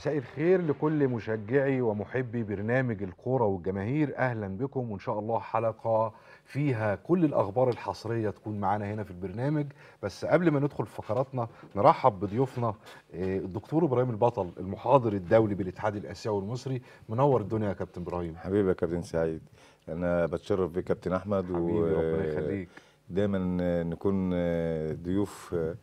مساء الخير لكل مشجعي ومحبي برنامج الكوره والجماهير اهلا بكم وان شاء الله حلقه فيها كل الاخبار الحصريه تكون معانا هنا في البرنامج بس قبل ما ندخل في فقراتنا نرحب بضيوفنا آه، الدكتور ابراهيم البطل المحاضر الدولي بالاتحاد الاسيوي والمصري منور الدنيا يا كابتن ابراهيم حبيبي يا كابتن سعيد انا بتشرف بك كابتن احمد حبيبي و... ربنا يخليك دايما نكون آه، ضيوف آه،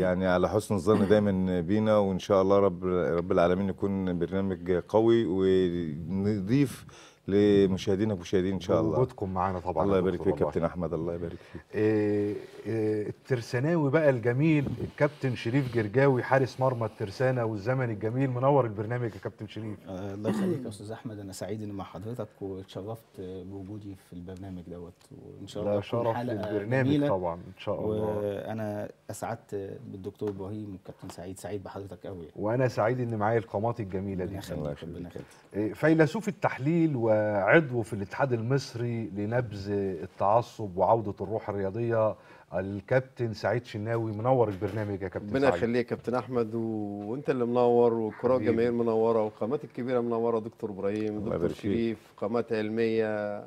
يعني على حسن الظن دايما بينا وان شاء الله رب رب العالمين يكون برنامج قوي ونضيف لمشاهدينك ومشاهدين ان شاء الله وجودكم معانا طبعا الله يبارك فيك كابتن احمد الله يبارك فيك إيه إيه الترساناوي بقى الجميل الكابتن شريف جرجاوي حارس مرمى الترسانه والزمن الجميل منور البرنامج يا كابتن شريف آه، الله يخليك يا استاذ احمد انا سعيد اني مع حضرتك واتشرفت بوجودي في البرنامج دوت وان شاء الله شرف البرنامج طبعا ان شاء الله وانا اسعدت بالدكتور ابراهيم والكابتن سعيد سعيد بحضرتك قوي وانا سعيد ان معايا القامات الجميله دي الله يخليك آه، فيلسوف التحليل و عضو في الاتحاد المصري لنبذ التعصب وعوده الروح الرياضيه الكابتن سعيد شناوي منور البرنامج يا كابتن ربنا يخليك يا كابتن احمد وانت اللي منور والكره الجماهير منوره والقامات الكبيره منوره دكتور ابراهيم دكتور شريف قامات علميه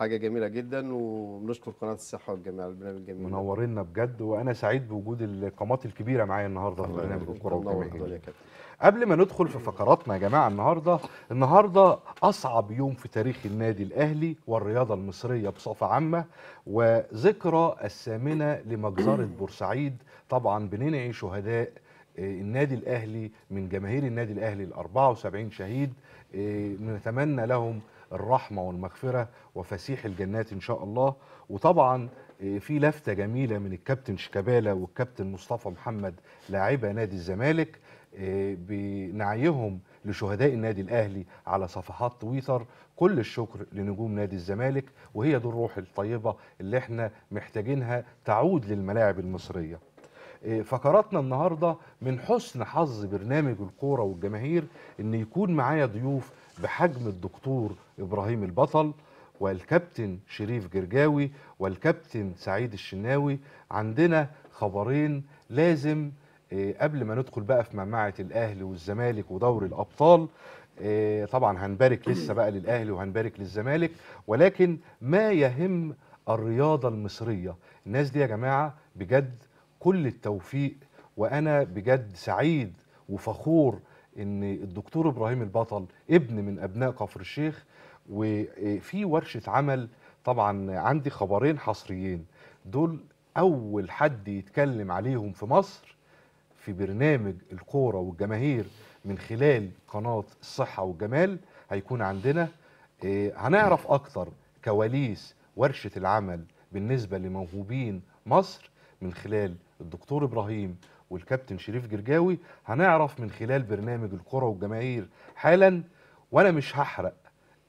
حاجه جميله جدا وبنشكر قناه الصحه والجميع على البرنامج الجميل منورنا بجد وانا سعيد بوجود القامات الكبيره معايا النهارده في برنامج الكره والجماهير قبل ما ندخل في فقراتنا يا جماعه النهارده النهارده اصعب يوم في تاريخ النادي الاهلي والرياضه المصريه بصفه عامه وذكرى الثامنه لمجزره بورسعيد طبعا بننعي شهداء آه، النادي الاهلي من جماهير النادي الاهلي ال 74 شهيد آه، نتمنى لهم الرحمه والمغفره وفسيح الجنات ان شاء الله وطبعا آه، في لفته جميله من الكابتن شيكابالا والكابتن مصطفى محمد لاعبة نادي الزمالك آه، بنعيهم لشهداء النادي الاهلي على صفحات تويتر كل الشكر لنجوم نادي الزمالك وهي دي الروح الطيبه اللي احنا محتاجينها تعود للملاعب المصريه آه، فقراتنا النهارده من حسن حظ برنامج الكوره والجماهير ان يكون معايا ضيوف بحجم الدكتور إبراهيم البطل والكابتن شريف جرجاوي والكابتن سعيد الشناوي عندنا خبرين لازم آه، قبل ما ندخل بقى في معمعة الأهلي والزمالك ودوري الأبطال آه، طبعا هنبارك لسه بقى للأهلي وهنبارك للزمالك ولكن ما يهم الرياضة المصرية الناس دي يا جماعة بجد كل التوفيق وأنا بجد سعيد وفخور ان الدكتور ابراهيم البطل ابن من ابناء كفر الشيخ وفي ورشه عمل طبعا عندي خبرين حصريين دول اول حد يتكلم عليهم في مصر في برنامج الكوره والجماهير من خلال قناه الصحه والجمال هيكون عندنا إيه، هنعرف اكتر كواليس ورشه العمل بالنسبه لموهوبين مصر من خلال الدكتور ابراهيم والكابتن شريف جرجاوي هنعرف من خلال برنامج الكرة والجماهير حالا وانا مش هحرق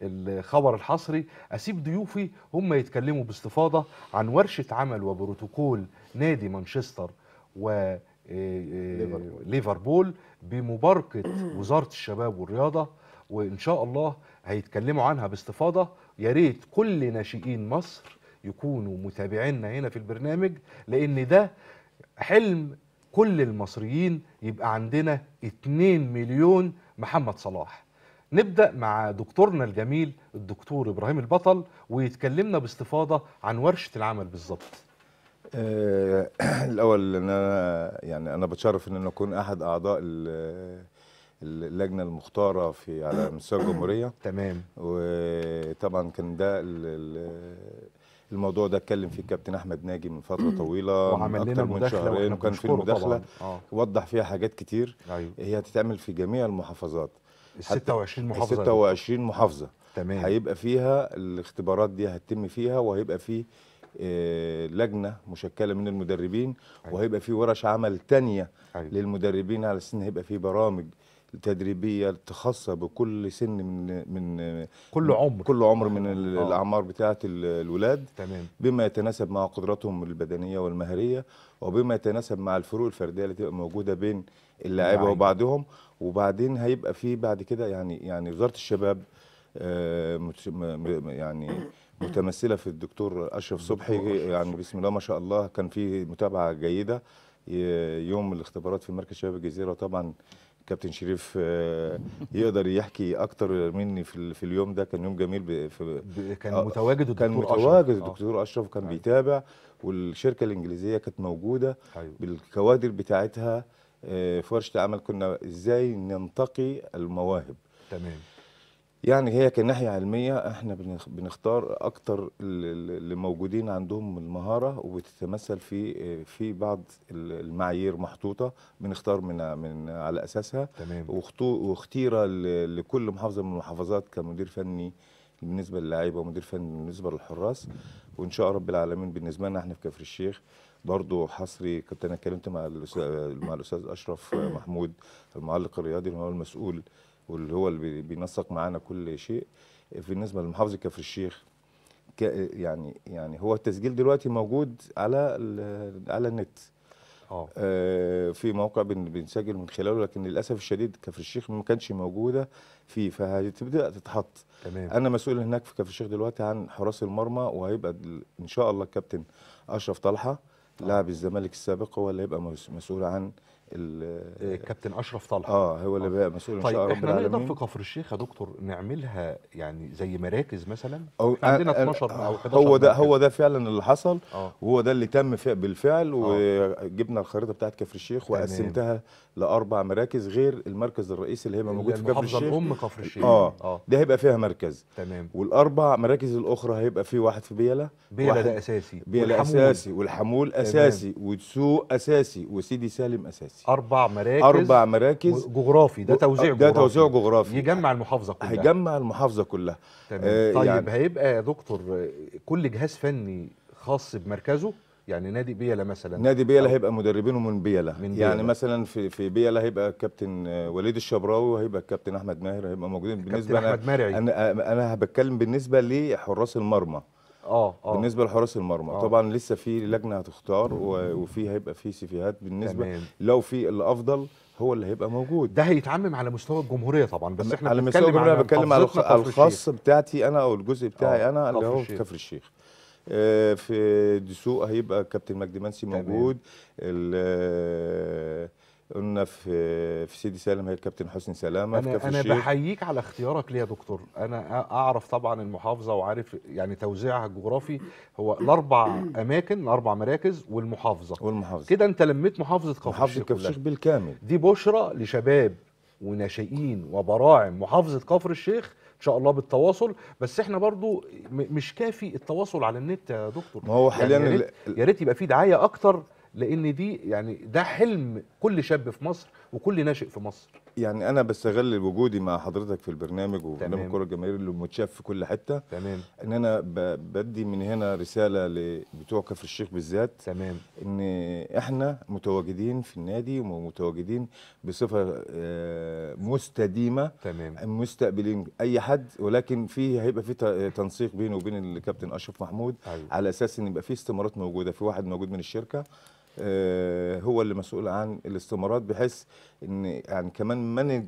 الخبر الحصري اسيب ضيوفي هم يتكلموا باستفاضه عن ورشه عمل وبروتوكول نادي مانشستر و آه، آه، ليفربول بمباركه وزاره الشباب والرياضه وان شاء الله هيتكلموا عنها باستفاضه يا ريت كل ناشئين مصر يكونوا متابعينا هنا في البرنامج لان ده حلم كل المصريين يبقى عندنا 2 مليون محمد صلاح نبدأ مع دكتورنا الجميل الدكتور إبراهيم البطل ويتكلمنا باستفاضة عن ورشة العمل بالظبط آه، الأول أنا يعني أنا بتشرف إن أنا أكون أحد أعضاء اللجنة المختارة في على مستوى الجمهورية تمام وطبعا كان ده الموضوع ده اتكلم فيه الكابتن احمد ناجي من فتره طويله وعمل لنا من شهرين وكان في مداخله آه. وضح فيها حاجات كتير أيوه. هي هتتعمل في جميع المحافظات ال 26 محافظه ال 26 محافظه تمام هيبقى فيها الاختبارات دي هتتم فيها وهيبقى فيه آه، لجنه مشكله من المدربين أيوة. وهيبقى في ورش عمل تانية أيوة. للمدربين على سن هيبقى في برامج تدريبيه التخصص بكل سن من من كل عمر كل عمر من آه. الاعمار بتاعه الولاد تمام بما يتناسب مع قدراتهم البدنيه والمهريه وبما يتناسب مع الفروق الفرديه اللي تبقى موجوده بين اللاعيبه وبعضهم وبعدين هيبقى في بعد كده يعني يعني وزاره الشباب آه يعني متمثله في الدكتور اشرف صبحي يعني بسم الله ما شاء الله كان في متابعه جيده يوم الاختبارات في مركز شباب الجزيره طبعا كابتن شريف آه، يقدر يحكي اكتر مني في, في اليوم ده كان يوم جميل كان آه، متواجد الدكتور كان متواجد أشرف. آه. الدكتور اشرف كان أيوه. بيتابع والشركه الانجليزيه كانت موجوده أيوه. بالكوادر بتاعتها في ورشه عمل كنا ازاي ننتقي المواهب تمام يعني هي كناحية علمية احنا بنختار اكتر اللي موجودين عندهم المهارة وبتتمثل في في بعض المعايير محطوطة بنختار من من على اساسها تمام واختيرة لكل محافظة من المحافظات كمدير فني بالنسبة للاعيبة ومدير فني بالنسبة للحراس وان شاء رب العالمين بالنسبة لنا احنا في كفر الشيخ برضه حصري كنت انا اتكلمت مع الاستاذ مع الاستاذ اشرف محمود المعلق الرياضي اللي هو المسؤول واللي هو اللي بينسق معانا كل شيء بالنسبه لمحافظه كفر الشيخ يعني يعني هو التسجيل دلوقتي موجود على على النت آه, آه، في موقع بنسجل من خلاله لكن للاسف الشديد كفر الشيخ ما كانش موجوده فيه فهتبدا تتحط تمام انا مسؤول هناك في كفر الشيخ دلوقتي عن حراس المرمى وهيبقى ان شاء الله الكابتن اشرف طلحه آه. لاعب الزمالك السابق هو اللي هيبقى مسؤول عن الكابتن إيه، اشرف طلحه اه هو اللي بقى مسؤول ان شاء الله طيب احنا نقدر في كفر الشيخ يا دكتور نعملها يعني زي مراكز مثلا أو عندنا 12 او 11 آه، هو ده هو ده فعلا اللي حصل آه. وهو ده اللي تم بالفعل آه. وجبنا الخريطه بتاعت كفر الشيخ وقسمتها لاربع مراكز غير المركز الرئيسي اللي هي موجود في كفر الشيخ الام كفر الشيخ آه. اه ده هيبقى فيها مركز تمام والاربع مراكز الاخرى هيبقى في واحد في بيلا بيلا ده اساسي بيلا اساسي والحمول اساسي والسوق اساسي وسيدي سالم اساسي دلوقتي اربع مراكز اربع مراكز جغرافي ده توزيع ده جغرافي. توزيع جغرافي يجمع المحافظه كلها هيجمع المحافظه كلها تمام آه طيب يعني هيبقى يا دكتور كل جهاز فني خاص بمركزه يعني نادي بيلا مثلا نادي بيلا هيبقى مدربينه من بيلا من يعني بيلا. يعني مثلا في في بيلا هيبقى كابتن آه، وليد الشبراوي وهيبقى الكابتن احمد ماهر هيبقى موجودين بالنسبه احمد مرعي انا انا بتكلم بالنسبه لحراس المرمى اه اه بالنسبه لحراس المرمى أوه. طبعا لسه في لجنه هتختار وفي هيبقى في سيفيهات بالنسبه تمام. لو في الافضل هو اللي هيبقى موجود ده هيتعمم على مستوى الجمهوريه طبعا بس احنا على مستوى الجمهوريه انا بتكلم على الخاص بتاعتي انا او الجزء بتاعي أوه. انا اللي هو كفر الشيخ آه، في دسوق هيبقى كابتن مجدي منسي موجود قلنا في في سيدي سالم هي الكابتن حسني سلامه أنا في كفر انا بحييك على اختيارك ليه يا دكتور انا اعرف طبعا المحافظه وعارف يعني توزيعها الجغرافي هو الاربع اماكن اربع مراكز والمحافظه والمحافظه كده انت لميت محافظه كفر محافظه كفر الشيخ بالكامل دي بشرى لشباب وناشئين وبراعم محافظه كفر الشيخ ان شاء الله بالتواصل بس احنا برضو مش كافي التواصل على النت يا دكتور ما هو حاليا يعني يا ريت يبقى في دعايه اكتر لان دي يعني ده حلم كل شاب في مصر وكل ناشئ في مصر يعني انا بستغل وجودي مع حضرتك في البرنامج وفي برنامج الكره الجماهيريه اللي متشاف في كل حته تمام ان انا بدي من هنا رساله لبتوع كفر الشيخ بالذات تمام ان احنا متواجدين في النادي ومتواجدين بصفه آه، مستديمه تمام مستقبلين اي حد ولكن في هيبقى في تنسيق بينه وبين الكابتن اشرف محمود أيوه. على اساس ان يبقى في استمارات موجوده في واحد موجود من الشركه آه، هو اللي مسؤول عن الاستمارات بحيث ان يعني كمان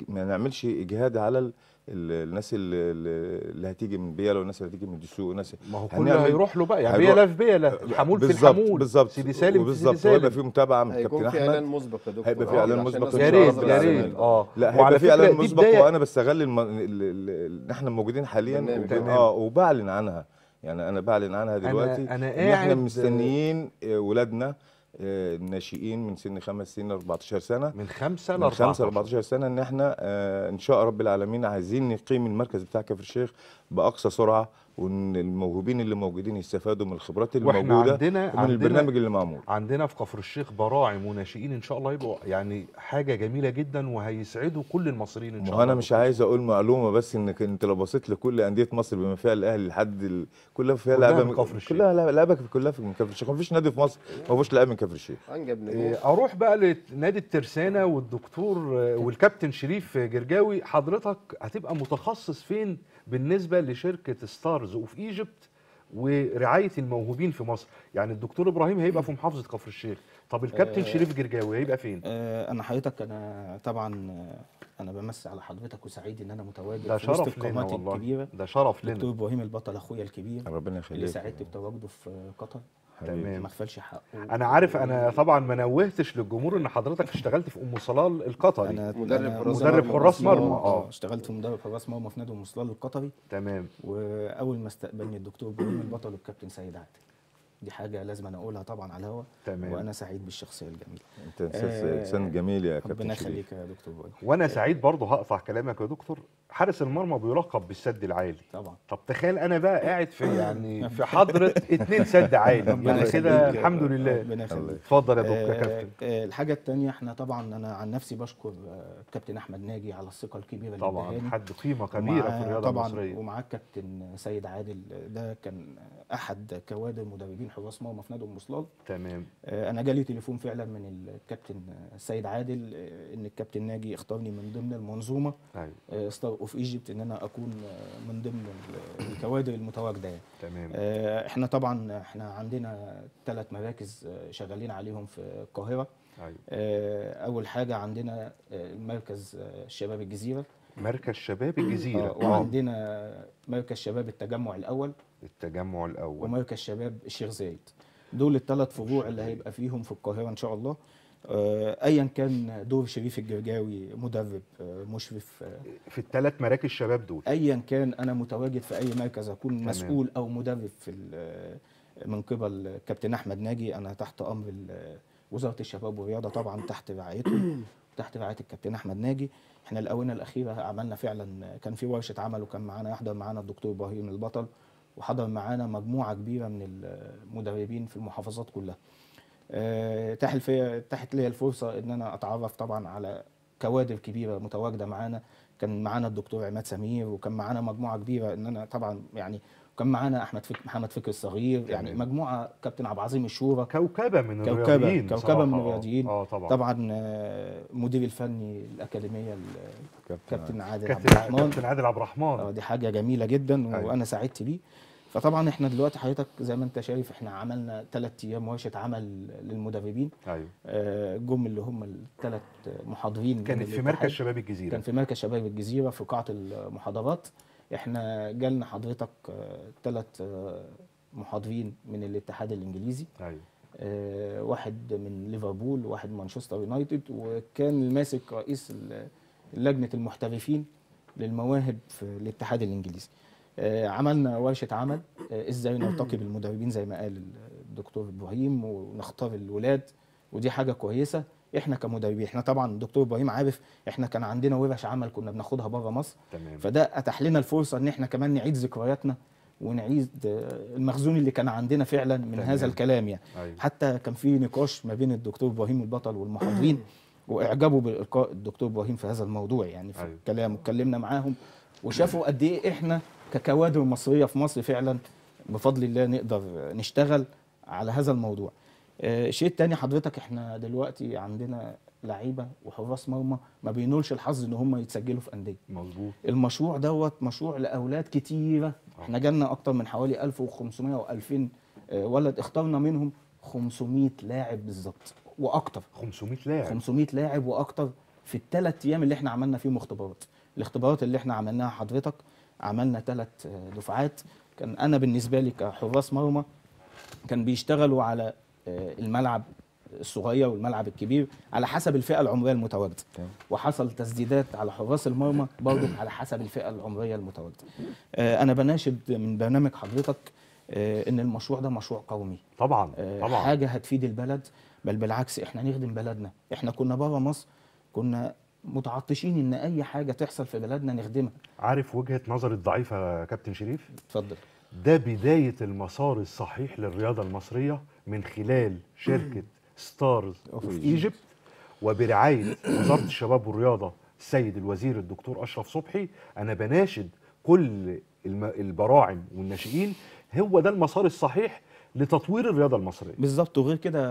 ما نعملش اجهاد على الناس اللي هتيجي من بيلا والناس اللي هتيجي من دسوق والناس ما هو كله هيروح له بقى يعني بيلا في بيلا الحمول في الحمول بالظبط سيدي سالم بالظبط سالم وهيبقى في متابعه من كابتن احمد هيبقى في اعلان مسبق يا دكتور هيبقى في اعلان مسبق يا ريت يا ريت اه لا هيبقى في اعلان مسبق وانا بستغل ان احنا موجودين حاليا اه وبعلن عنها يعني انا بعلن عنها دلوقتي أنا احنا مستنيين آه، ولادنا آه، الناشئين من سن خمس سنين ل 14 سنه من خمسه ل 14 14 سنه ان احنا آه، ان شاء رب العالمين عايزين نقيم المركز بتاع كفر الشيخ باقصى سرعه وان الموهوبين اللي موجودين يستفادوا من الخبرات الموجوده عندنا ومن عندنا البرنامج اللي معمول عندنا في كفر الشيخ براعم وناشئين ان شاء الله يبقوا يعني حاجه جميله جدا وهيسعدوا كل المصريين ان شاء الله انا مش عايز اقول معلومه بس انك انت لو بصيت لكل انديه مصر بما فيها الاهلي لحد ال... كلها فيها لعيبه من كفر الشيخ كلها لعيبه كلها من كفر الشيخ ما فيش نادي في مصر ما فيهوش لعيبه من كفر الشيخ إيه، اروح بقى لنادي الترسانه والدكتور والكابتن شريف جرجاوي حضرتك هتبقى متخصص فين بالنسبه لشركه ستارز اوف ايجيبت ورعايه الموهوبين في مصر يعني الدكتور ابراهيم هيبقى في محافظه كفر الشيخ طب الكابتن آه شريف جرجاوي هيبقى فين آه انا حضرتك انا طبعا آه، انا بمسي على حضرتك وسعيد ان انا متواجد ده شرف في القامات لنا الكبيره ده شرف لنا دكتور ابراهيم البطل اخويا الكبير ربنا يخليك اللي سعدت بتواجده في قطر تمام ما اغفلش حقه انا عارف انا طبعا ما نوهتش للجمهور ان حضرتك اشتغلت في ام صلال القطري انا مدرب حراس مدرب حراس مرمى اه. اه اشتغلت في مدرب حراس مرمى في نادي ام صلال القطري تمام واول ما استقبلني الدكتور بيقول البطل الكابتن سيد عادل دي حاجه لازم انا اقولها طبعا على الهوا وانا سعيد بالشخصيه الجميله انت انسان آه جميل يا كابتن ربنا يخليك يا دكتور وانا سعيد برضه هقطع كلامك يا دكتور حارس المرمى بيلقب بالسد العالي طبعا طب تخيل انا بقى قاعد في يعني في حضره اثنين سد عالي يعني كده الحمد لله اتفضل يا دكتور آه، كابتن آه، الحاجه الثانيه احنا طبعا انا عن نفسي بشكر آه، كابتن احمد ناجي على الثقه الكبيره اللي طبعا حد قيمه كبيره في الرياضه طبعا المصريه ومعاك كابتن سيد عادل ده كان احد كوادر مدربين حراس مرمى في نادي ام تمام انا جالي تليفون فعلا من الكابتن سيد عادل ان الكابتن ناجي اختارني من ضمن المنظومه ايوه اوف ايجيبت ان انا اكون من ضمن الكوادر المتواجده يعني. تمام آه، احنا طبعا احنا عندنا ثلاث مراكز آه، شغالين عليهم في القاهره أيوة. آه، اول حاجه عندنا مركز شباب الجزيره مركز شباب الجزيره آه وعندنا مركز شباب التجمع الاول التجمع الاول ومركز شباب الشيخ زايد دول الثلاث فروع اللي هيبقى فيهم في القاهره ان شاء الله آه، ايا كان دور شريف الجرجاوي مدرب آه، مشرف آه، في الثلاث مراكز شباب دول ايا كان انا متواجد في اي مركز اكون تمام. مسؤول او مدرب في من قبل كابتن احمد ناجي انا تحت امر وزاره الشباب والرياضه طبعا تحت رعايته تحت رعايه الكابتن احمد ناجي احنا الاونه الاخيره عملنا فعلا كان في ورشه عمل وكان معانا يحضر معانا الدكتور ابراهيم البطل وحضر معانا مجموعه كبيره من المدربين في المحافظات كلها اتاحت آه، فيا اتاحت ليا الفرصه ان انا اتعرف طبعا على كوادر كبيره متواجده معانا كان معانا الدكتور عماد سمير وكان معانا مجموعه كبيره ان انا طبعا يعني كان معانا احمد فك... محمد فكر الصغير يعني مجموعه كابتن عبد العظيم الشورى كوكبه من كوكبة الرياضيين كوكبه من آه، الرياضيين اه طبعا طبعا المدير آه، الفني الاكاديميه كابتن عادل عبد الرحمن كابتن عادل عبد الرحمن دي حاجه جميله جدا أيوة. وانا سعدت بيه فطبعا احنا دلوقتي حضرتك زي ما انت شايف احنا عملنا ثلاث ايام ورشه عمل للمدربين ايوه آه، جم اللي هم الثلاث محاضرين كانت في مركز شباب الجزيره كان في مركز شباب الجزيره في قاعه المحاضرات احنا جالنا حضرتك ثلاث آه، آه، محاضرين من الاتحاد الانجليزي ايوه واحد من ليفربول واحد مانشستر يونايتد وكان ماسك رئيس لجنه المحترفين للمواهب في الاتحاد الانجليزي آه، عملنا ورشه عمل آه، ازاي نرتقي بالمدربين زي ما قال الدكتور ابراهيم ونختار الولاد ودي حاجه كويسه احنا كمدربين احنا طبعا الدكتور ابراهيم عارف احنا كان عندنا ورش عمل كنا بناخدها بره مصر تمام. فده اتاح لنا الفرصه ان احنا كمان نعيد ذكرياتنا ونعيد آه، المخزون اللي كان عندنا فعلا من تمام. هذا الكلام يعني أيوه. حتى كان في نقاش ما بين الدكتور ابراهيم البطل والمحاضرين واعجبوا بالالقاء الدكتور ابراهيم في هذا الموضوع يعني في أيوه. الكلام اتكلمنا معاهم وشافوا قد ايه احنا ككوادر مصريه في مصر فعلا بفضل الله نقدر نشتغل على هذا الموضوع الشيء آه، الثاني حضرتك احنا دلوقتي عندنا لعيبه وحراس مرمى ما بينولش الحظ ان هم يتسجلوا في انديه مظبوط المشروع دوت مشروع لاولاد كتيره احنا جالنا اكتر من حوالي 1500 و2000 آه، ولد اخترنا منهم 500 لاعب بالظبط واكتر 500 لاعب 500 لاعب واكتر في الثلاث ايام اللي احنا عملنا فيهم اختبارات الاختبارات اللي احنا عملناها حضرتك عملنا ثلاث دفعات كان انا بالنسبه لي كحراس مرمى كان بيشتغلوا على آه، الملعب الصغير والملعب الكبير على حسب الفئه العمريه المتواجده وحصل تسديدات على حراس المرمى برضو على حسب الفئه العمريه المتواجده آه، انا بناشد من برنامج حضرتك آه، ان المشروع ده مشروع قومي طبعا طبعا حاجه هتفيد البلد بل بالعكس احنا نخدم بلدنا احنا كنا بره مصر كنا متعطشين ان اي حاجه تحصل في بلدنا نخدمها عارف وجهه نظري الضعيفه يا كابتن شريف اتفضل ده بدايه المسار الصحيح للرياضه المصريه من خلال شركه ستارز اوف ايجيبت وبرعايه وزاره الشباب والرياضه السيد الوزير الدكتور اشرف صبحي انا بناشد كل البراعم والناشئين هو ده المسار الصحيح لتطوير الرياضه المصريه بالظبط وغير كده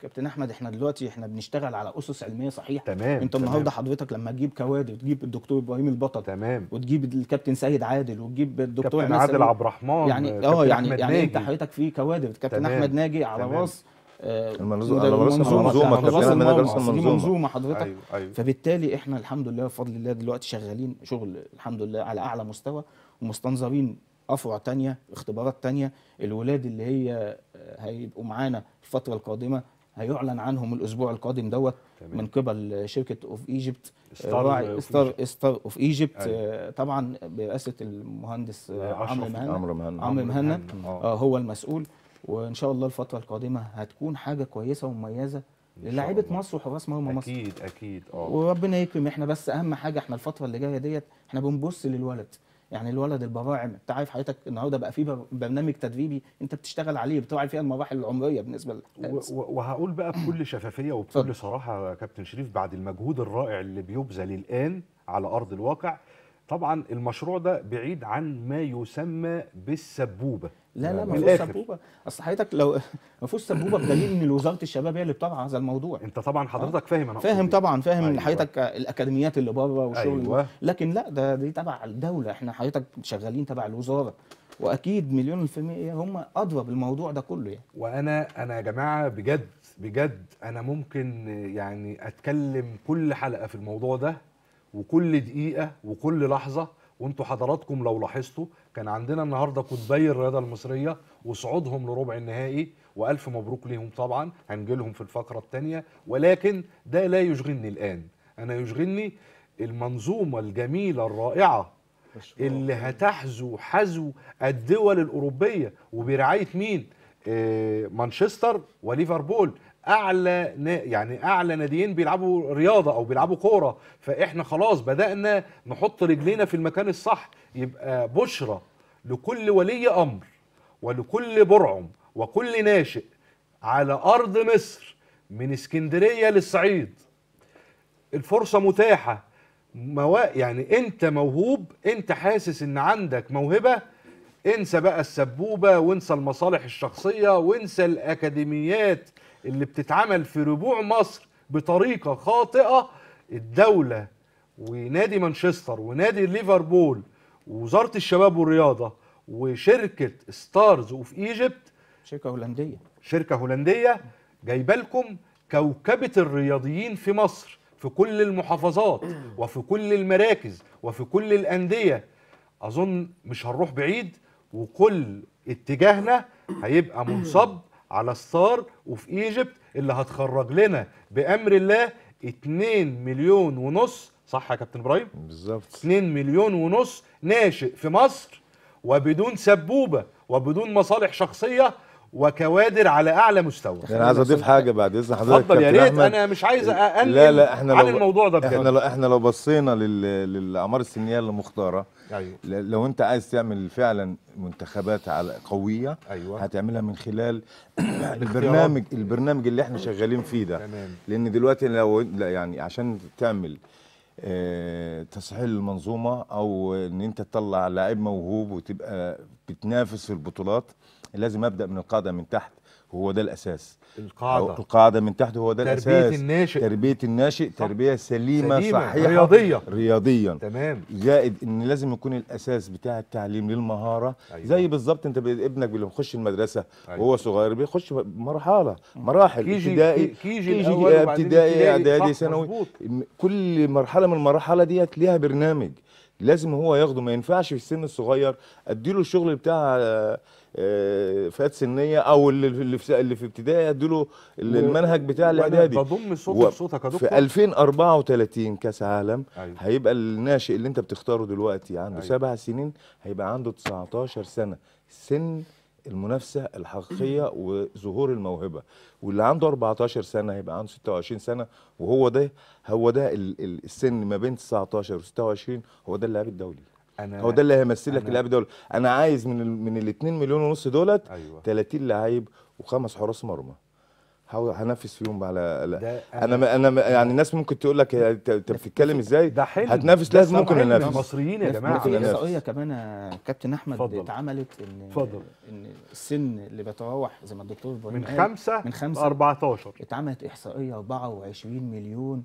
كابتن احمد احنا دلوقتي احنا بنشتغل على اسس علميه صحيحه تمام انت النهارده حضرتك لما تجيب كوادر وتجيب الدكتور ابراهيم البطل تمام وتجيب الكابتن سيد عادل وتجيب الدكتور كابتن عادل عبد الرحمن يعني اه يعني يعني انت حضرتك في كوادر آه، كابتن احمد ناجي على راس المنظومه المنظومه المنظومه منظومه حضرتك أيوه أيوه. فبالتالي احنا الحمد لله بفضل الله دلوقتي شغالين شغل الحمد لله على اعلى مستوى ومستنظرين افرع تانية اختبارات تانية الولاد اللي هي آه، هيبقوا معانا الفتره القادمه هيعلن عنهم الاسبوع القادم دوت من قبل شركه اوف ايجيبت راعي ستار ستار اوف ايجيبت طبعا برئاسه المهندس آه، آه، عمرو مهنا عمرو مهنا عمرو مهن هو المسؤول وان شاء الله الفتره القادمه هتكون حاجه كويسه ومميزه للاعيبه مصر وحراس مرمى مصر اكيد اكيد اه وربنا يكرم احنا بس اهم حاجه احنا الفتره اللي جايه ديت احنا بنبص للولد يعني الولد البراعم انت عارف حضرتك النهارده بقى في برنامج تدريبي انت بتشتغل عليه بتوعي فيها المراحل العمريه بالنسبه وهقول بقى بكل شفافيه وبكل صراحه يا كابتن شريف بعد المجهود الرائع اللي بيبذل الان على ارض الواقع طبعا المشروع ده بعيد عن ما يسمى بالسبوبه لا لا يعني ما فيهوش سبوبه اصل حضرتك لو ما فيهوش سبوبه بدليل ان وزاره الشباب هي اللي بتابعه هذا الموضوع انت طبعا حضرتك آه. فاهم انا فاهم إيه. طبعا فاهم أيوة. حضرتك الاكاديميات اللي بره والشغل أيوة. لكن لا ده دي تبع الدوله احنا حضرتك شغالين تبع الوزاره واكيد مليون في المية هم ادرى بالموضوع ده كله يعني وانا انا يا جماعه بجد بجد انا ممكن يعني اتكلم كل حلقه في الموضوع ده وكل دقيقه وكل لحظه وانتوا حضراتكم لو لاحظتوا كان عندنا النهارده قطبي الرياضه المصريه وصعودهم لربع النهائي والف مبروك ليهم طبعا هنجيلهم في الفقره الثانيه ولكن ده لا يشغلني الان انا يشغلني المنظومه الجميله الرائعه اللي هتحزو حزو الدول الاوروبيه وبرعايه مين آه، مانشستر وليفربول اعلى يعني اعلى ناديين بيلعبوا رياضه او بيلعبوا كوره فاحنا خلاص بدانا نحط رجلينا في المكان الصح يبقى بشرى لكل ولي امر ولكل برعم وكل ناشئ على ارض مصر من اسكندريه للصعيد الفرصه متاحه مو... يعني انت موهوب انت حاسس ان عندك موهبه انسى بقى السبوبه وانسى المصالح الشخصيه وانسى الاكاديميات اللي بتتعمل في ربوع مصر بطريقه خاطئه الدوله ونادي مانشستر ونادي ليفربول ووزاره الشباب والرياضه وشركه ستارز اوف ايجيبت شركه هولنديه شركه هولنديه جايبه لكم كوكبه الرياضيين في مصر في كل المحافظات وفي كل المراكز وفي كل الانديه اظن مش هنروح بعيد وكل اتجاهنا هيبقى منصب على الصار وفي ايجيبت اللي هتخرج لنا بامر الله 2 مليون ونص صح يا كابتن ابراهيم بالظبط 2 مليون ونص ناشئ في مصر وبدون سبوبه وبدون مصالح شخصيه وكوادر على اعلى مستوى انا يعني عايز اضيف حاجه بعد اذن حضرتك اتفضل يا ريت انا مش عايز اقلل لا لا احنا عن لو الموضوع ده احنا لو احنا لو بصينا للاعمار السنيه المختاره أيوة. لو انت عايز تعمل فعلا منتخبات على قويه أيوة. هتعملها من خلال البرنامج البرنامج اللي احنا شغالين فيه ده تمام. لان دلوقتي لو يعني عشان تعمل آه، تصحيح المنظومه او ان انت تطلع لاعب موهوب وتبقى بتنافس في البطولات لازم ابدا من القاعده من تحت هو ده الاساس القاعده القاعده من تحت هو ده تربية الاساس تربيه الناشئ تربيه الناشئ صح. تربيه سليمه, سليمة صحيحه رياضيه رياضيا تمام زائد ان لازم يكون الاساس بتاع التعليم للمهاره أيوة. زي بالظبط انت ابنك اللي بيخش المدرسه أيوة. وهو صغير بيخش مرحله مراحل كيجي ابتدائي كيجي, كيجي ابتدائي اعدادي ثانوي كل مرحله من المراحل ديت ليها برنامج لازم هو ياخده ما ينفعش في السن الصغير اديله الشغل بتاع آه، فات سنيه او اللي في اللي في ابتدائي ادوا المنهج بتاع الاعدادي بضم صوتك صوتك يا دكتور في 2034 كاس عالم أيوة. هيبقى الناشئ اللي انت بتختاره دلوقتي عنده أيوة. سبع سنين هيبقى عنده 19 سنه سن المنافسه الحقيقيه وظهور الموهبه واللي عنده 14 سنه هيبقى عنده 26 سنه وهو ده هو ده السن ما بين 19 و 26 هو ده اللاعب الدولي أنا هو ده اللي هيمثلك اللعيبه دول انا عايز من من ال 2 مليون ونص دولت أيوة. 30 لعيب وخمس حراس مرمى هنفذ فيهم على لا. انا انا, أنا يعني الناس ممكن تقول لك انت بتتكلم ازاي ده حلو هتنافس لازم ممكن ننافس المصريين يا جماعه في احصائيه كمان يا كابتن احمد فضل. اتعملت ان فضل. ان السن اللي بيتراوح زي ما الدكتور من خمسه من ل 14 اتعملت احصائيه 24 مليون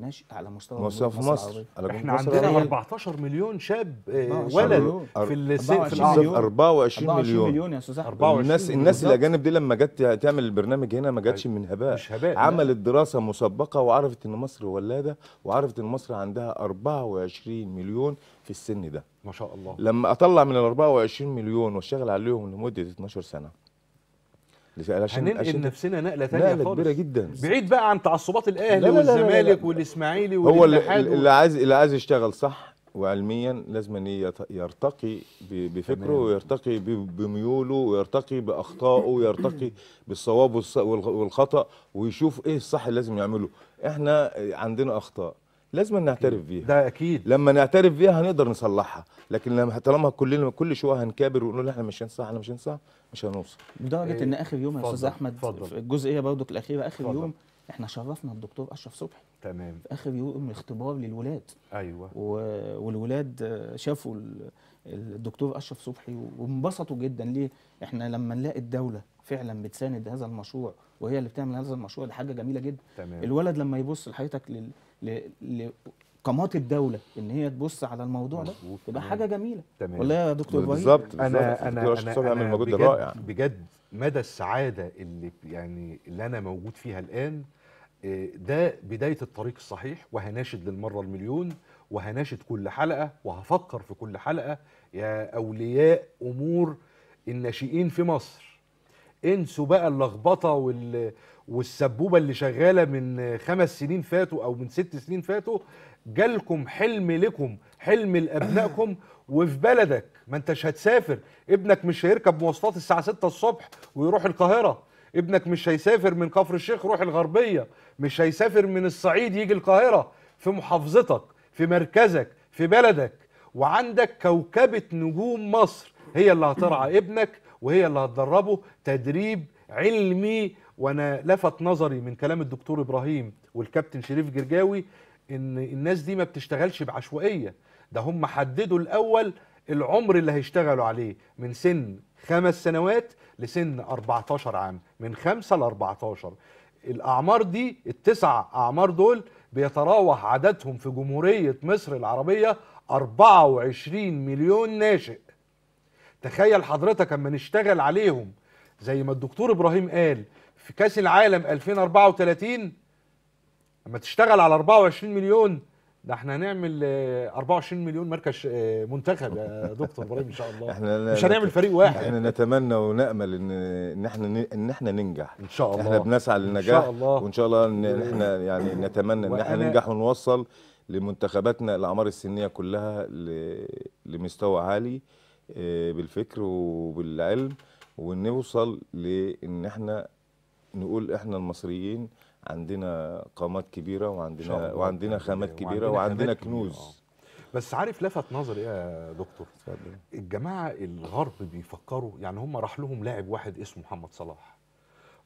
ناشئ على مستوى مصر, في مصر, مصر. احنا مصر عندنا 14 مليون شاب آه، ولد في السن في الاعمار 24 مليون مليون يا استاذ احمد الناس الناس الاجانب دي لما جت تعمل البرنامج هنا ما جتش من هباء مش هباء عملت دراسه مسبقه وعرفت ان مصر ولاده وعرفت ان مصر عندها 24 مليون في السن ده ما شاء الله لما اطلع من ال 24 مليون واشتغل عليهم لمده 12 سنه هننقل نفسنا نقله ثانيه نقلة خالص كبيره جدا بعيد بقى عن تعصبات الاهلي والزمالك والاسماعيلي هو اللي عايز اللي عايز يشتغل صح وعلميا لازم ان يرتقي بفكره ويرتقي بميوله ويرتقي باخطائه ويرتقي بالصواب والخطا ويشوف ايه الصح اللي لازم يعمله احنا عندنا اخطاء لازم نعترف بيها ده اكيد لما نعترف بيها هنقدر نصلحها لكن لما طالما كلنا كل شويه هنكابر ونقول احنا مش هنصح احنا مش هنصح مش هنوصل لدرجه إيه ان اخر يوم يا استاذ احمد فضل. الجزئيه برضك الاخيره اخر فضل. يوم احنا شرفنا الدكتور اشرف صبحي تمام اخر يوم اختبار للولاد ايوه و... والولاد شافوا الدكتور اشرف صبحي وانبسطوا جدا ليه احنا لما نلاقي الدوله فعلا بتساند هذا المشروع وهي اللي بتعمل هذا المشروع ده حاجه جميله جدا تمام. الولد لما يبص لحياتك لل... قامات الدوله ان هي تبص على الموضوع ده تبقى حاجه جميله تمام ولا يا دكتور ابراهيم بالظبط انا انا انا, أنا بجد, رائع. بجد مدى السعاده اللي يعني اللي انا موجود فيها الان آه، ده بدايه الطريق الصحيح وهناشد للمره المليون وهناشد كل حلقه وهفكر في كل حلقه يا اولياء امور الناشئين في مصر انسوا بقى اللخبطه وال والسبوبه اللي شغاله من خمس سنين فاتوا او من ست سنين فاتوا جالكم حلم لكم حلم لابنائكم وفي بلدك ما انتش هتسافر ابنك مش هيركب مواصلات الساعه 6 الصبح ويروح القاهره ابنك مش هيسافر من كفر الشيخ يروح الغربيه مش هيسافر من الصعيد يجي القاهره في محافظتك في مركزك في بلدك وعندك كوكبه نجوم مصر هي اللي هترعى ابنك وهي اللي هتدربه تدريب علمي وانا لفت نظري من كلام الدكتور ابراهيم والكابتن شريف جرجاوي ان الناس دي ما بتشتغلش بعشوائيه ده هم حددوا الاول العمر اللي هيشتغلوا عليه من سن خمس سنوات لسن 14 عام من خمسه ل 14 الاعمار دي التسع اعمار دول بيتراوح عددهم في جمهوريه مصر العربيه 24 مليون ناشئ تخيل حضرتك اما نشتغل عليهم زي ما الدكتور ابراهيم قال في كاس العالم 2034 لما تشتغل على 24 مليون ده احنا هنعمل 24 آه، مليون مركز آه، منتخب يا دكتور ابراهيم ان شاء الله احنا مش هنعمل فريق واحد احنا نتمنى ونامل ان ان احنا ان احنا ننجح ان شاء الله احنا بنسعى للنجاح ان شاء الله وان شاء الله ان احنا يعني نتمنى ان احنا ننجح ونوصل لمنتخباتنا الاعمار السنيه كلها لمستوى عالي آه، بالفكر وبالعلم ونوصل لان احنا نقول احنا المصريين عندنا قامات كبيره وعندنا وعندنا يعني خامات كبيره وعندنا كنوز آه. بس عارف لفت نظري يا دكتور فضل. الجماعه الغرب بيفكروا يعني هم راح لهم لاعب واحد اسمه محمد صلاح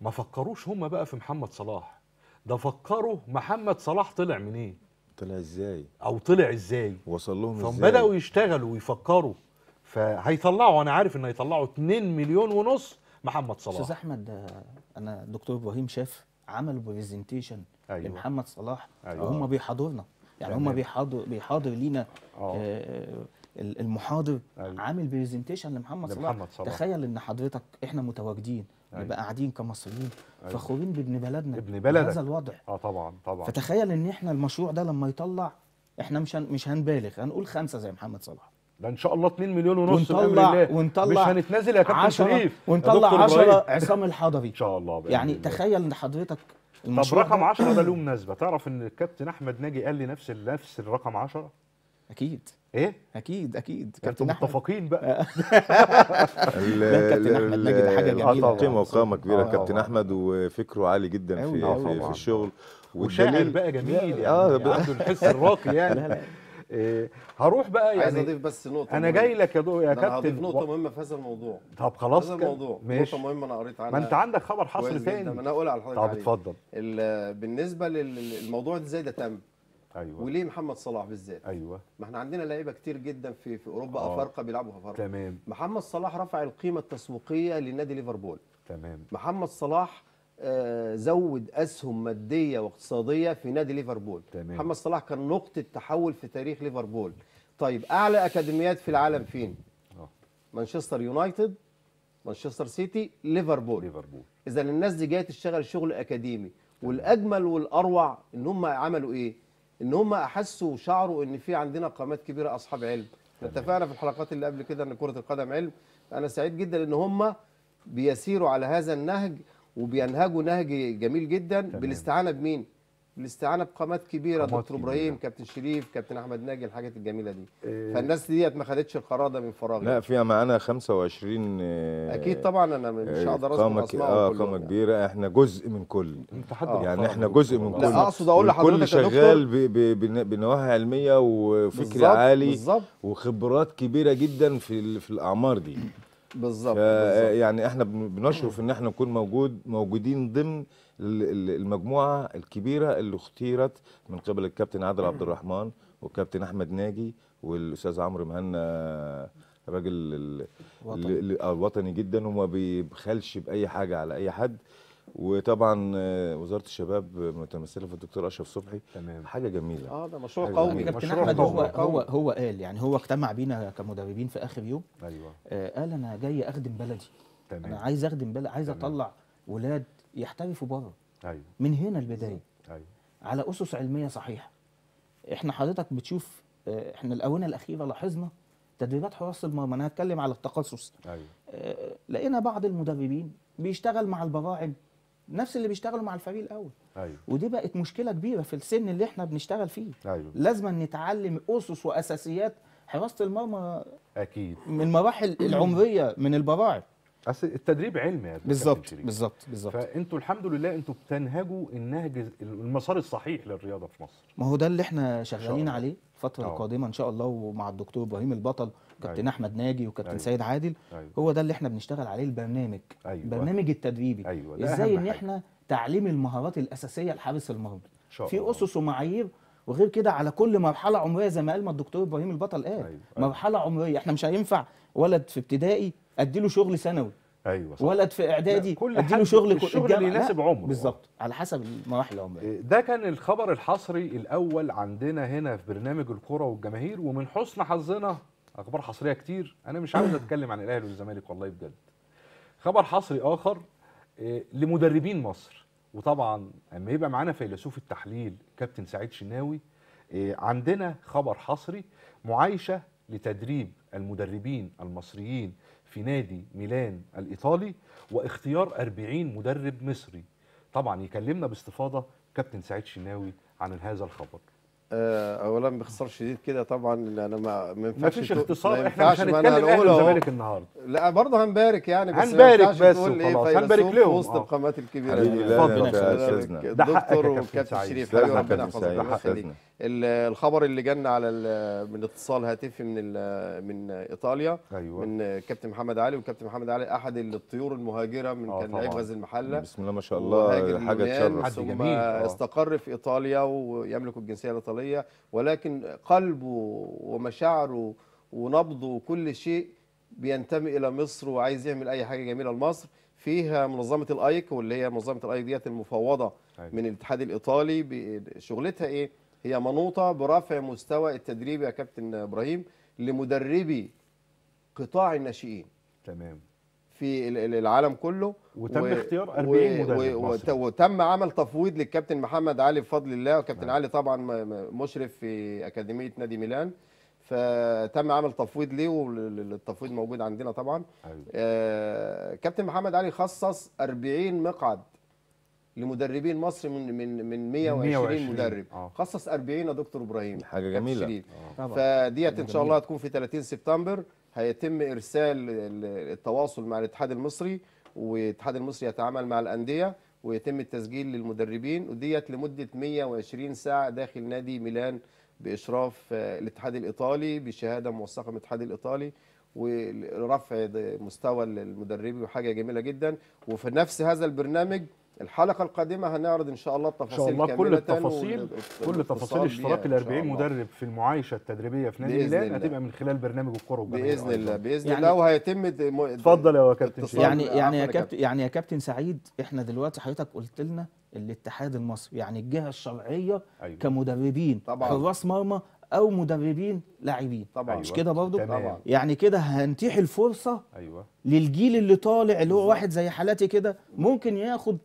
ما فكروش هم بقى في محمد صلاح ده فكروا محمد صلاح طلع منين إيه؟ طلع ازاي او طلع ازاي وصل لهم ازاي فبداوا يشتغلوا ويفكروا فهيطلعوا انا عارف ان هيطلعوا 2 مليون ونص محمد صلاح استاذ احمد انا الدكتور ابراهيم شاف عمل برزنتيشن أيوة. لمحمد صلاح أيوة. وهم بيحاضرنا يعني هم بيحاضر بيحاضر لينا آه, آه، المحاضر أيوة. عامل برزنتيشن لمحمد صلاح. لمحمد صلاح تخيل ان حضرتك احنا متواجدين أيوة. نبقى قاعدين كمصريين أيوة. فخورين بابن بلدنا ابن بلدك هذا الوضع اه طبعا طبعا فتخيل ان احنا المشروع ده لما يطلع احنا مش مش هنبالغ هنقول خمسه زي محمد صلاح ده ان شاء الله 2 مليون ونص ونطلع ونطلع مش هنتنازل يا كابتن شريف ونطلع 10 عصام الحضري ان شاء الله بقى يعني الله. تخيل ان حضرتك طب رقم 10 ده له مناسبه تعرف ان الكابتن احمد ناجي قال لي نفس نفس الرقم 10 اكيد ايه اكيد اكيد كابتن متفقين بقى كابتن احمد ناجي ده حاجه جميله قيمه وقامه كبيره آه، كابتن احمد وفكره عالي جدا في في الشغل وشاعر بقى جميل يعني. اه عنده الحس الراقي يعني إيه هروح بقى يعني عايز اضيف بس نقطه انا جاي لك يا دو يا كابتن هضيف نقطه مهمه في هذا الموضوع طب خلاص هذا الموضوع ماشي. نقطه مهمه انا قريت عنها ما انت عندك خبر حصري تاني ما انا على حضرتك طب اتفضل بالنسبه للموضوع ده ازاي ده تم ايوه وليه محمد صلاح بالذات ايوه ما احنا عندنا لعيبه كتير جدا في في اوروبا آه. افارقه بيلعبوا في افارقه تمام محمد صلاح رفع القيمه التسويقيه لنادي ليفربول تمام محمد صلاح زود اسهم ماديه واقتصاديه في نادي ليفربول تمام. محمد صلاح كان نقطه تحول في تاريخ ليفربول طيب اعلى اكاديميات في العالم فين آه. مانشستر يونايتد مانشستر سيتي ليفربول ليفربول اذا الناس دي جايه تشتغل شغل اكاديمي والاجمل والاروع ان هم عملوا ايه ان هم احسوا وشعروا ان في عندنا قامات كبيره اصحاب علم اتفقنا في الحلقات اللي قبل كده ان كره القدم علم انا سعيد جدا ان هم بيسيروا على هذا النهج وبينهجوا نهج جميل جدا تمام. بالاستعانه بمين؟ بالاستعانه بقامات كبيره دكتور ابراهيم كابتن شريف كابتن احمد ناجي الحاجات الجميله دي إيه. فالناس ديت ما خدتش القرار ده من فراغ لا فيها معانا 25 آه، اكيد طبعا انا مش آه، هقدر اذكر اسماء اه قامه يعني. كبيره يعني. احنا جزء من كل انت حد آه يعني احنا جزء من كل لا اقصد اقول لحضرتك كل شغال بنواحي علميه وفكر عالي بالزبط وخبرات كبيره جدا في في الاعمار دي آه، بالظبط يعني احنا بنشرف ان احنا نكون موجود موجودين ضمن المجموعه الكبيره اللي اختيرت من قبل الكابتن عادل عبد الرحمن والكابتن احمد ناجي والاستاذ عمرو مهنا راجل الوطني آه، جدا وما بيبخلش باي حاجه على اي حد وطبعا آه، وزاره الشباب متمثله في الدكتور اشرف صبحي تمام حاجه جميله اه ده مشروع قومي كابتن احمد هو هو هو قال يعني هو اجتمع بينا كمدربين في اخر يوم ايوه آه قال انا جاي اخدم بلدي تمام انا عايز اخدم بلد عايز تمام. اطلع ولاد يحترفوا بره ايوه من هنا البدايه ايوه على اسس علميه صحيحه احنا حضرتك بتشوف آه احنا الاونه الاخيره لاحظنا تدريبات حراس المرمى انا هتكلم على التخصص ايوه آه لقينا بعض المدربين بيشتغل مع البراعم نفس اللي بيشتغلوا مع الفريق الاول أيوة. ودي بقت مشكله كبيره في السن اللي احنا بنشتغل فيه أيوة. لازم نتعلم اسس واساسيات حراسه المرمى اكيد من المراحل العمريه من البراعم اصل التدريب علمي يا بالظبط بالظبط بالظبط فانتوا الحمد لله انتوا بتنهجوا النهج المسار الصحيح للرياضه في مصر ما هو ده اللي احنا شغالين عليه الفتره آه. القادمه ان شاء الله ومع الدكتور ابراهيم البطل كابتن أيوة. احمد ناجي وكابتن أيوة. سيد عادل أيوة. هو ده اللي احنا بنشتغل عليه البرنامج أيوة. البرنامج التدريبي أيوة. ازاي ان احنا تعليم المهارات الاساسيه لحارس المرمى في اسس ومعايير وغير كده على كل مرحله عمريه زي ما قال ما الدكتور ابراهيم البطل قال أيوة. أيوة. مرحله عمريه احنا مش هينفع ولد في ابتدائي اديله شغل ثانوي ايوه صح ولد في اعدادي كل اديله شغل الشغل اللي يناسب عمره بالظبط على حسب المراحل العمريه إيه، ده كان الخبر الحصري الاول عندنا هنا في برنامج الكره والجماهير ومن حسن حظنا اخبار حصريه كتير انا مش عاوز اتكلم عن الاهلي والزمالك والله بجد خبر حصري اخر آه، لمدربين مصر وطبعا اما يبقى معانا فيلسوف التحليل كابتن سعيد شناوي آه، عندنا خبر حصري معايشه لتدريب المدربين المصريين في نادي ميلان الايطالي واختيار 40 مدرب مصري طبعا يكلمنا باستفاضه كابتن سعيد شناوي عن هذا الخبر آه، اولا باختصار شديد كده طبعا انا ما ما فيش اختصار احنا مش هنتكلم عن الزمالك النهارده لا برضه هنبارك يعني بس هنبارك بس وخلاص هنبارك لهم في وسط القامات الكبيره اتفضل ده حقك يا كابتن شريف ربنا يحفظك الخبر اللي جانا على من اتصال هاتفي من من ايطاليا أيوة. من كابتن محمد علي وكابتن محمد علي احد الطيور المهاجره من آه، كان نائب غازي المحله يعني بسم الله ما شاء الله حاجه تشرف ثم آه. استقر في ايطاليا ويملك الجنسيه الايطاليه ولكن قلبه ومشاعره ونبضه وكل شيء بينتمي الى مصر وعايز يعمل اي حاجه جميله لمصر فيها منظمه الايك واللي هي منظمه الايك ديت المفوضه أيوة. من الاتحاد الايطالي شغلتها ايه هي منوطة برفع مستوى التدريب يا كابتن إبراهيم لمدربي قطاع الناشئين تمام في العالم كله وتم و... اختيار 40 و... مدرب و... وتم عمل تفويض للكابتن محمد علي بفضل الله وكابتن نعم. علي طبعا مشرف في اكاديميه نادي ميلان فتم عمل تفويض ليه والتفويض موجود عندنا طبعا أيوة. آه كابتن محمد علي خصص 40 مقعد لمدربين مصر من من من 120, 120. مدرب آه. خصص 40 يا دكتور ابراهيم حاجه جميله آه. فديت ان شاء الله هتكون في 30 سبتمبر هيتم ارسال التواصل مع الاتحاد المصري والاتحاد المصري يتعامل مع الانديه ويتم التسجيل للمدربين وديت لمده 120 ساعه داخل نادي ميلان باشراف آه، الاتحاد الايطالي بشهاده موثقه من الاتحاد الايطالي ورفع مستوى المدربي وحاجه جميله جدا وفي نفس هذا البرنامج الحلقه القادمه هنعرض ان شاء الله التفاصيل ان شاء الله كل التفاصيل كل تفاصيل اشتراك ال 40 مدرب في المعايشه التدريبيه في نادي ميلان هتبقى من خلال برنامج الكره باذن الله باذن يعني الله وهيتم اتفضل يا كابتن يعني يعني يا كابتن يعني يا كابتن سعيد احنا دلوقتي حضرتك قلت لنا الاتحاد المصري يعني الجهه الشرعيه أيوة. كمدربين حراس مرمى او مدربين لاعبين طبعا مش أيوة. كده برضه طبعا يعني كده هنتيح الفرصه ايوه للجيل اللي طالع اللي هو واحد زي حالاتي كده ممكن ياخد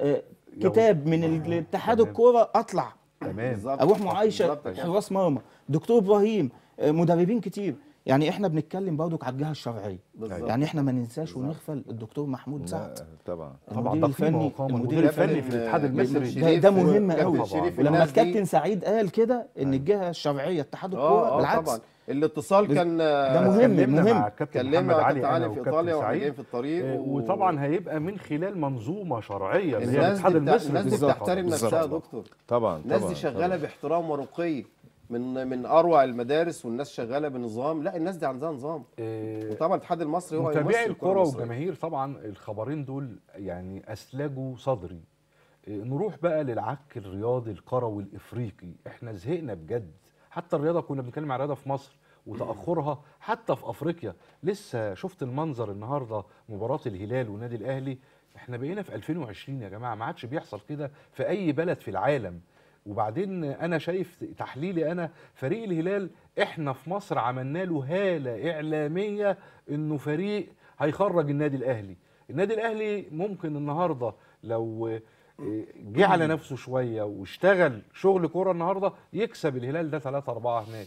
آه، كتاب من الاتحاد الكوره اطلع تمام اروح معايشه حراس مرمى دكتور ابراهيم آه، مدربين كتير يعني احنا بنتكلم برضك على الجهه الشرعيه بالزبط. يعني احنا ما ننساش ونغفل الدكتور محمود سعد طبعا المدير الفني المدير الفني في الاتحاد المصري ده, مهم قوي ولما الكابتن سعيد قال كده ان أيوه. الجهه الشرعيه اتحاد آه، الكوره آه، بالعكس طبعا. الاتصال كان ده مهم آه، مهم مع الكابتن محمد علي, علي في ايطاليا وجايين في الطريق و... وطبعا هيبقى من خلال منظومه شرعيه اللي هي الاتحاد المصري الناس دي بتحترم نفسها يا دكتور طبعا الناس دي شغاله باحترام ورقي من من اروع المدارس والناس شغاله بنظام لا الناس دي عندها نظام إيه وطبعا الاتحاد المصري هو متابعي الكره والجماهير طبعا الخبرين دول يعني اسلجوا صدري إيه نروح بقى للعك الرياضي القروي الافريقي احنا زهقنا بجد حتى الرياضه كنا بنتكلم عن الرياضه في مصر وتاخرها حتى في افريقيا لسه شفت المنظر النهارده مباراه الهلال والنادي الاهلي احنا بقينا في 2020 يا جماعه ما عادش بيحصل كده في اي بلد في العالم وبعدين انا شايف تحليلي انا فريق الهلال احنا في مصر عملنا له هاله اعلاميه انه فريق هيخرج النادي الاهلي النادي الاهلي ممكن النهارده لو آه، جه على نفسه شويه واشتغل شغل كوره النهارده يكسب الهلال ده 3 4 هناك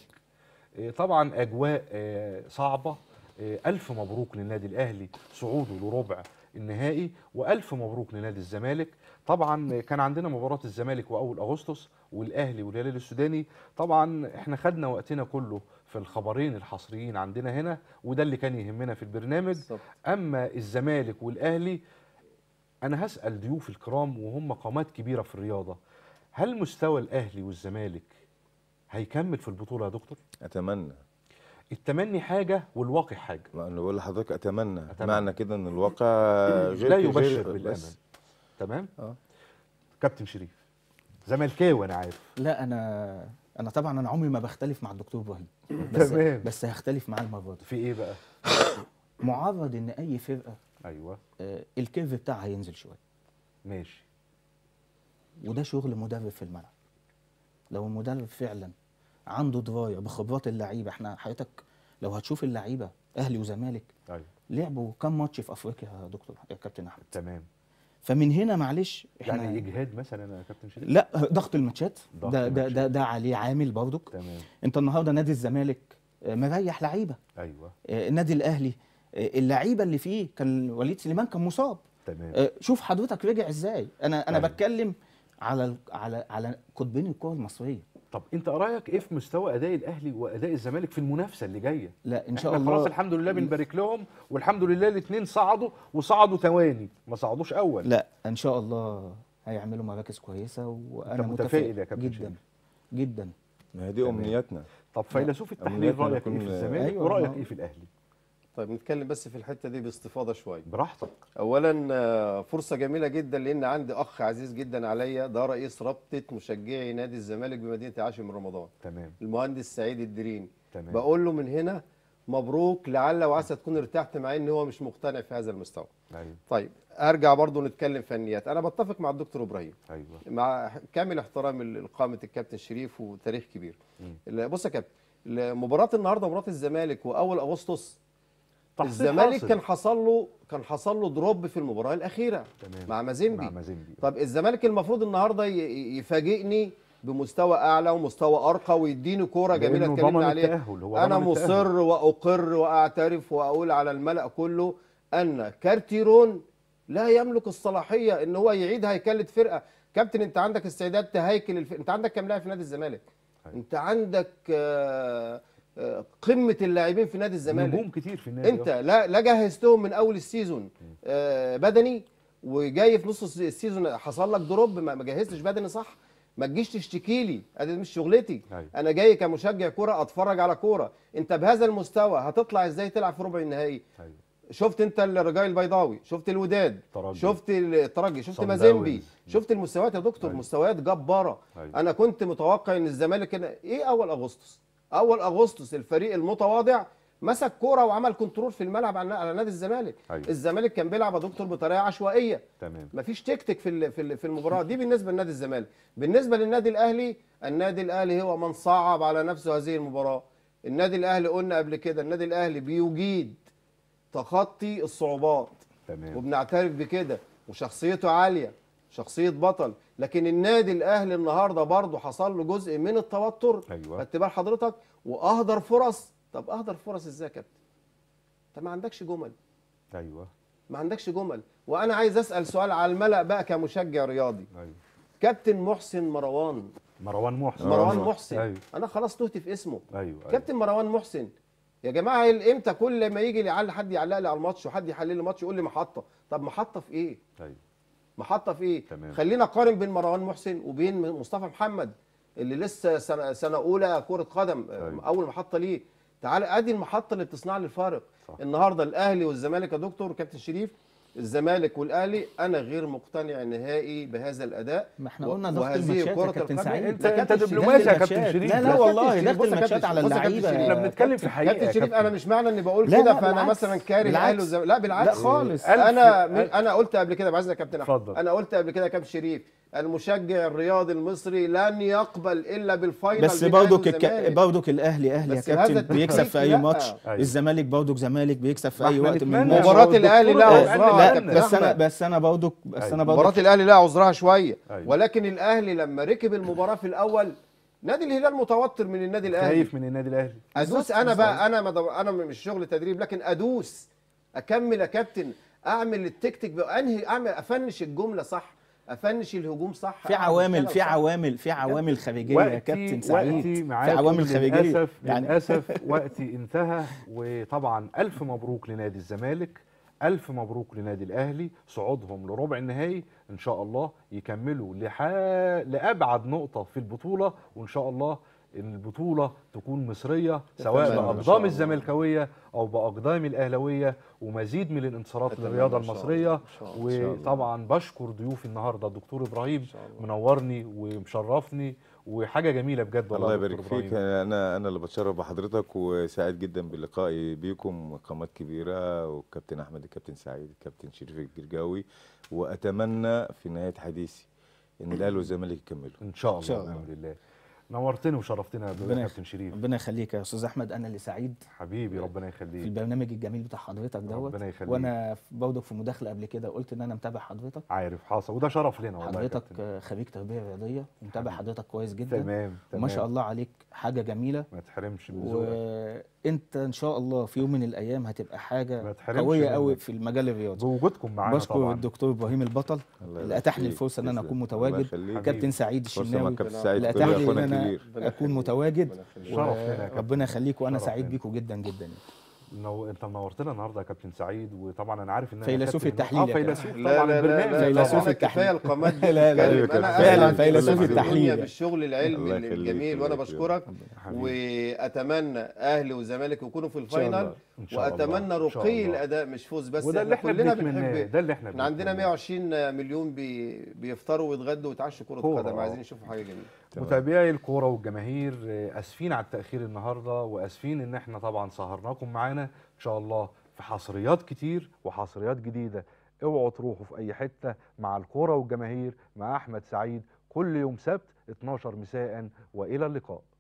آه، طبعا اجواء آه، صعبه آه، ألف مبروك للنادي الأهلي صعوده لربع النهائي وألف مبروك لنادي الزمالك طبعا كان عندنا مباراة الزمالك وأول أغسطس والأهلي والهلال السوداني طبعا احنا خدنا وقتنا كله في الخبرين الحصريين عندنا هنا وده اللي كان يهمنا في البرنامج أما الزمالك والأهلي أنا هسأل ضيوف الكرام وهم قامات كبيرة في الرياضة هل مستوى الأهلي والزمالك هيكمل في البطولة يا دكتور؟ أتمنى التمني حاجه والواقع حاجه ما انا بقول لحضرتك أتمنى. اتمنى معنى كده ان الواقع غير لا يبشر بالامل تمام اه كابتن شريف زملكاوي انا عارف لا انا انا طبعا انا عمري ما بختلف مع الدكتور ابراهيم بس تمام بس هختلف معاه المره دي في ايه بقى معرض ان اي فرقه ايوه آه الكيرف بتاعها ينزل شويه ماشي وده شغل مدرب في الملعب لو المدرب فعلا عنده درايه بخبرات اللعيبه احنا حضرتك لو هتشوف اللعيبه اهلي وزمالك أيوة. لعبوا كام ماتش في افريقيا يا دكتور يا كابتن احمد تمام فمن هنا معلش يعني احنا يعني اجهاد مثلا يا كابتن شريف لا ضغط الماتشات ده, ده ده ده عليه عامل برضك تمام انت النهارده نادي الزمالك آه، مريح لعيبه ايوه النادي آه، الاهلي آه، اللعيبه اللي فيه كان وليد سليمان كان مصاب تمام شوف حضرتك رجع ازاي انا انا أيوة. بتكلم على على على قطبين الكره المصريه طب انت رايك ايه في مستوى اداء الاهلي واداء الزمالك في المنافسه اللي جايه لا ان شاء الله خلاص الحمد لله بنبارك لهم والحمد لله الاثنين صعدوا وصعدوا ثواني ما صعدوش اول لا ان شاء الله هيعملوا مراكز كويسه وانا متفائل يا كابتن جدا جدا ما هي دي امنياتنا طب فيلسوف التحليل رايك ايه في الزمالك أيوة، ورايك ايه في الاهلي طيب نتكلم بس في الحته دي باستفاضه شويه براحتك اولا آه، فرصه جميله جدا لان عندي اخ عزيز جدا عليا ده رئيس رابطه مشجعي نادي الزمالك بمدينه من رمضان تمام المهندس سعيد الدرين تمام بقول له من هنا مبروك لعل وعسى تكون ارتحت مع ان هو مش مقتنع في هذا المستوى ايوه طيب ارجع برضو نتكلم فنيات انا بتفق مع الدكتور ابراهيم ايوه مع كامل احترام لقامه الكابتن شريف وتاريخ كبير بص يا كابتن مباراه النهارده مباراه الزمالك واول اغسطس الزمالك كان حصل له كان حصل له دروب في المباراه الاخيره تمام. مع مازيمبي مع مازيمبي طب الزمالك المفروض النهارده يفاجئني بمستوى اعلى ومستوى ارقى ويديني كوره جميله اتكلمنا عليها انا مصر واقر واعترف واقول على الملا كله ان كارتيرون لا يملك الصلاحيه ان هو يعيد هيكله فرقه كابتن انت عندك استعداد تهيكل الف... انت عندك كام لاعب في نادي الزمالك انت عندك آه قمه اللاعبين في نادي الزمالك نجوم كتير في النادي انت اه. لا لا جهزتهم من اول السيزون آه، بدني وجاي في نص السيزون حصل لك دروب ما جهزتش بدني صح ما تجيش تشتكي لي ادي مش شغلتي أيوة. انا جاي كمشجع كوره اتفرج على كوره انت بهذا المستوى هتطلع ازاي تلعب في ربع النهائي أيوة. شفت انت الرجاء البيضاوي شفت الوداد طرجي. شفت الترجي شفت مازيمبي شفت المستويات يا دكتور أيوة. مستويات جباره أيوة. انا كنت متوقع ان الزمالك ايه اول اغسطس اول اغسطس الفريق المتواضع مسك كوره وعمل كنترول في الملعب على نادي الزمالك أيوة. الزمالك كان بيلعب يا دكتور بطريقه عشوائيه تمام مفيش تيك في في المباراه دي بالنسبه لنادي الزمالك بالنسبه للنادي الاهلي النادي الاهلي هو من صعب على نفسه هذه المباراه النادي الاهلي قلنا قبل كده النادي الاهلي بيجيد تخطي الصعوبات تمام وبنعترف بكده وشخصيته عاليه شخصيه بطل لكن النادي الاهلي النهارده برضه حصل له جزء من التوتر ايوه خدت حضرتك واهدر فرص طب اهدر فرص ازاي يا كابتن انت ما عندكش جمل ايوه ما عندكش جمل وانا عايز اسال سؤال على الملا بقى كمشجع رياضي ايوه كابتن محسن مروان مروان محسن مروان أيوة. محسن أيوة. انا خلاص تهت في اسمه ايوه, أيوة. كابتن مروان محسن يا جماعه امتى كل ما يجي لي حد يعلق لي على الماتش وحد يحلل لي الماتش يقول لي محطه طب محطه في ايه ايوه محطه في ايه تمام. خلينا اقارن بين مروان محسن وبين مصطفى محمد اللي لسه سنه, سنة اولى كره قدم أيوة. اول محطه ليه تعال ادي المحطه اللي بتصنع لي الفارق النهارده الاهلي والزمالك يا دكتور كابتن شريف الزمالك والاهلي انا غير مقتنع نهائي بهذا الاداء ما احنا قلنا ضغط الماتشات يا كابتن سعيد انت انت دبلوماسي يا كابتن شريف لا لا والله ضغط الماتشات على اللعيبه احنا بنتكلم في الحقيقه كابتن شريف انا مش معنى اني بقول كده فانا مثلا كاره الاهلي لا بالعكس لا خالص انا انا قلت قبل كده يا كابتن احمد انا قلت قبل كده يا كابتن شريف المشجع الرياضي المصري لن يقبل الا بالفاينل بس برضك الك... برضك الاهلي اهلي يا كابتن بيكسب في اي ماتش الزمالك برضك زمالك بيكسب في اي وقت من مباراه الاهلي لها عذرها بس انا بس انا برضك بس انا مباراه الاهلي لها عذرها شويه أيوة. ولكن الاهلي لما ركب المباراه في الاول نادي الهلال متوتر من النادي الاهلي خايف من النادي الاهلي ادوس انا بقى انا مدو... انا مش شغل تدريب لكن ادوس اكمل يا كابتن اعمل التكتيك انهي اعمل افنش الجمله صح افنش الهجوم صح في عوامل في عوامل في عوامل خارجيه يا كابتن سعيد في عوامل خارجيه للاسف يعني للاسف وقتي انتهى وطبعا الف مبروك لنادي الزمالك الف مبروك لنادي الاهلي صعودهم لربع النهائي ان شاء الله يكملوا لح... لابعد نقطه في البطوله وان شاء الله ان البطوله تكون مصريه سواء باقدام الزملكاويه او باقدام الاهلاويه ومزيد من الانتصارات للرياضه المصريه وطبعا بشكر ضيوفي النهارده الدكتور ابراهيم منورني ومشرفني وحاجه جميله بجد والله الله يبارك فيك انا انا اللي بتشرف بحضرتك وسعيد جدا بلقائي بيكم قامات كبيره والكابتن احمد الكابتن سعيد الكابتن شريف الجرجاوي واتمنى في نهايه حديثي ان الاهلي والزمالك يكملوا ان شاء الله باذن الله نورتني وشرفتنا يا ربنا كابتن شريف ربنا يخليك يا استاذ احمد انا اللي سعيد حبيبي ربنا يخليك في البرنامج الجميل بتاع حضرتك دوت ربنا يخليك وانا برضك في مداخله قبل كده قلت ان انا متابع حضرتك عارف حاصل وده شرف لنا والله حضرتك خريج تربيه رياضيه ومتابع حضرتك كويس جدا تمام تمام وما شاء الله عليك حاجه جميله ما تحرمش من و... انت ان شاء الله في يوم من الايام هتبقى حاجه قويه قوي في المجال الرياضي بوجودكم معانا بشكر طبعا الدكتور ابراهيم البطل اللي اتاح لي الفرصه ان انا اكون متواجد كابتن سعيد الشناوي اللي اتاح لي ان انا اكون متواجد ربنا يخليك وانا سعيد بيكم جدا جدا نو... انت نورتنا النهارده يا كابتن سعيد وطبعا انا عارف ان فيلسوف التحليل آه فيلسوف طبعا البرنامج فيلسوف التحليل القامات لا لا فعلا فيلسوف التحليل بالشغل العلمي الجميل وانا بشكرك واتمنى اهلي وزمالك يكونوا في الفاينل واتمنى رقي الاداء مش فوز بس وده اللي احنا كلنا بنحب ده اللي احنا عندنا 120 مليون بيفطروا ويتغدوا ويتعشوا كره قدم عايزين يشوفوا حاجه جميله متابعي الكوره والجماهير آه، اسفين على التاخير النهارده واسفين ان احنا طبعا سهرناكم معانا ان شاء الله في حصريات كتير وحصريات جديده اوعوا تروحوا في اي حته مع الكوره والجماهير مع احمد سعيد كل يوم سبت 12 مساء والى اللقاء